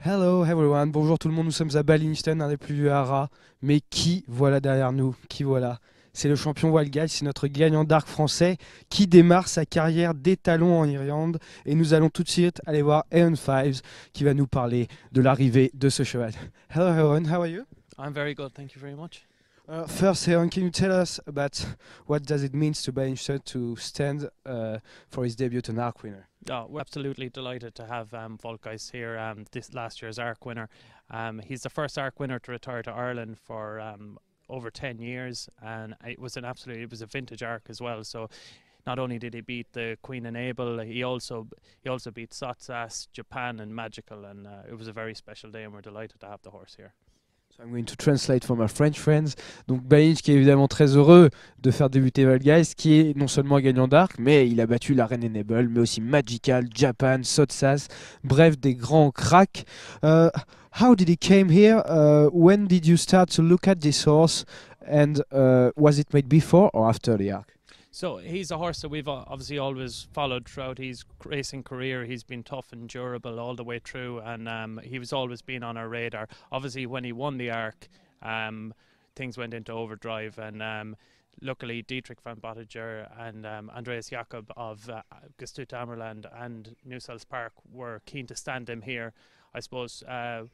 Hello everyone, bonjour tout le monde, nous sommes à Ballinston, un des plus vieux haras. Mais qui voilà derrière nous Qui voilà C'est le champion Wild c'est notre gagnant d'arc français qui démarre sa carrière d'étalon en Irlande. Et nous allons tout de suite aller voir Aaron Fives qui va nous parler de l'arrivée de ce cheval. Hello everyone, how are you I'm very good, thank you very much. Uh, first, Aaron, can you tell us about what does it mean to Beinstein to stand uh, for his debut to ARC winner? Oh, we're absolutely delighted to have um, here, um, this last year's ARC winner. Um, he's the first ARC winner to retire to Ireland for um, over 10 years, and it was an absolutely, it was a vintage ARC as well. So not only did he beat the Queen and Abel, he also he also beat Sotsas, Japan, and Magical, and uh, it was a very special day, and we're delighted to have the horse here. I'm going to translate for my French friends. Donc Balinch qui est évidemment très heureux de faire débuter Valguys, qui est non seulement gagnant d'arc, mais il a battu la Reine Enable, mais aussi Magical, Japan, Sotsas, bref des grands cracks. Euh, how did he came here? Euh, when did you start to look at this horse? And euh, was it made before or after the arc? So he's a horse that we've uh, obviously always followed throughout his racing career. He's been tough and durable all the way through, and um, he was always been on our radar. Obviously, when he won the Arc, um, things went into overdrive, and um, luckily Dietrich van Bottiger and um, Andreas Jakob of uh, Gestut Ammerland and New South Park were keen to stand him here. I suppose. Uh,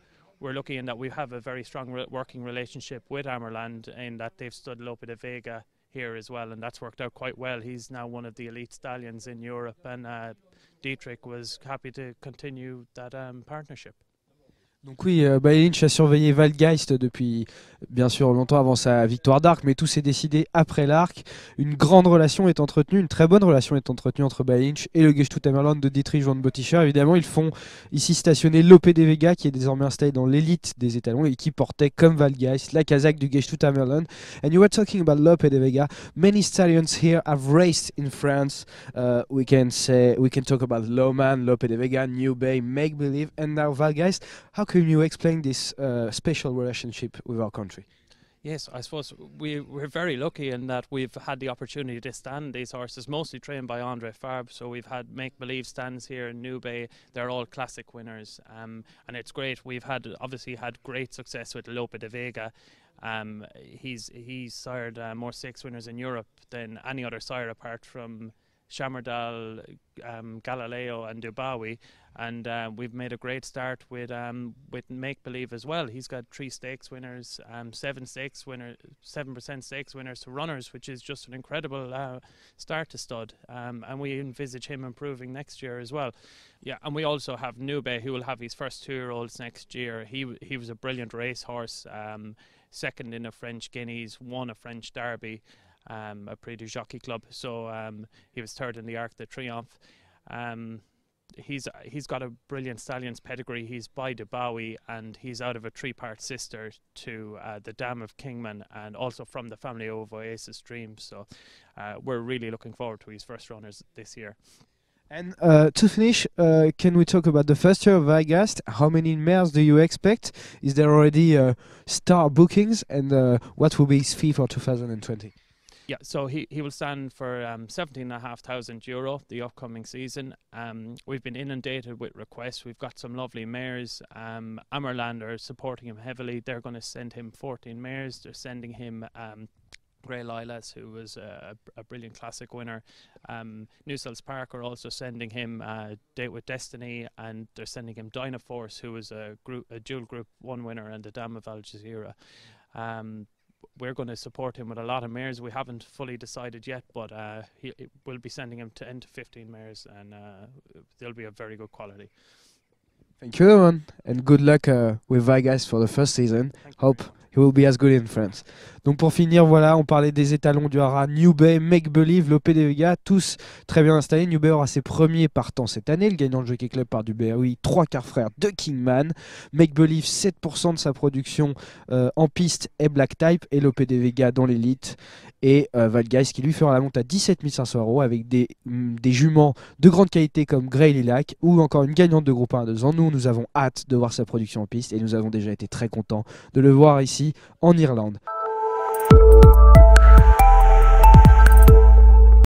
we're lucky in that we have a very strong re working relationship with Ammerland, in that they've stood Lope de Vega here as well, and that's worked out quite well. He's now one of the elite stallions in Europe, and uh, Dietrich was happy to continue that um, partnership. Donc oui, euh, a surveillé Valgeist depuis bien sûr longtemps avant sa victoire d'Arc, mais tout s'est décidé après l'Arc. Une grande relation est entretenue, une très bonne relation est entretenue entre Bay et le Gestautamerland de Dietrich von Botticher. Évidemment, ils font ici stationner de Vega qui est désormais installé dans l'élite des étalons et qui portait comme Valgeist la casaque du Gestautamerland. And you were talking about de Vega. Many stallions here have raced in France. Uh, we can say we can talk about Lope de Vega, New Bay, Make Believe, and now Valgeist. Can you explain this uh, special relationship with our country? Yes, I suppose we, we're very lucky in that we've had the opportunity to stand these horses, mostly trained by Andre Farb. So we've had make believe stands here in New Bay. They're all classic winners, um, and it's great. We've had obviously had great success with Lope de Vega. Um, he's he's sired uh, more six winners in Europe than any other sire apart from Shamardal, um, Galileo, and Dubawi. And uh, we've made a great start with um, with Make Believe as well. He's got three stakes winners, um, seven stakes winner, seven percent stakes winners to runners, which is just an incredible uh, start to stud. Um, and we envisage him improving next year as well. Yeah, and we also have Nube, who will have his first two-year-olds next year. He he was a brilliant racehorse, um, second in a French Guineas, won a French Derby um, at Prix du Jockey Club. So um, he was third in the Arc de Triomphe. Um, he's he's got a brilliant stallions pedigree. He's by Dubawi and he's out of a three-part sister to uh, the Dam of Kingman and also from the family of Oasis Dream. So uh, we're really looking forward to his first runners this year. And uh, to finish, uh, can we talk about the first year of IGAST? How many mares do you expect? Is there already uh, star bookings? And uh, what will be his fee for 2020? Yeah, so he, he will stand for um, 17,500 euro the upcoming season. Um, we've been inundated with requests. We've got some lovely mayors. Um, are supporting him heavily. They're going to send him 14 mayors. They're sending him um, Grey Lilas, who was a, a, brilliant classic winner. Um, New South Park are also sending him uh, Date with Destiny, and they're sending him Dynaforce, Force, who was a, group, a dual group one winner and the Dam of Al Jazeera. Um, we're going to support him with a lot of mares. We haven't fully decided yet, but uh, he, we'll be sending him to 10 to 15 mares, and uh, they'll be of very good quality. Thank you, everyone, and good luck uh, with Vegas for the first season. Thank Hope He will be as good France. Donc pour finir, voilà, on parlait des étalons du Hara, New Bay, Make Believe, Lope de Vega, tous très bien installés. New Bay aura ses premiers partants cette année. Le gagnant de Jockey Club par du Oui trois quarts frères de Kingman. Make Believe, 7% de sa production euh, en piste est Black Type et Lope de Vega dans l'élite et euh, qui lui fera la monte à 17 500 euros avec mm, des, juments de grande qualité comme Grey Lilac ou encore une gagnante de groupe 1 à 2 ans. Nous, nous avons hâte de voir sa production en piste et nous avons déjà été très contents de le voir ici en Irlande.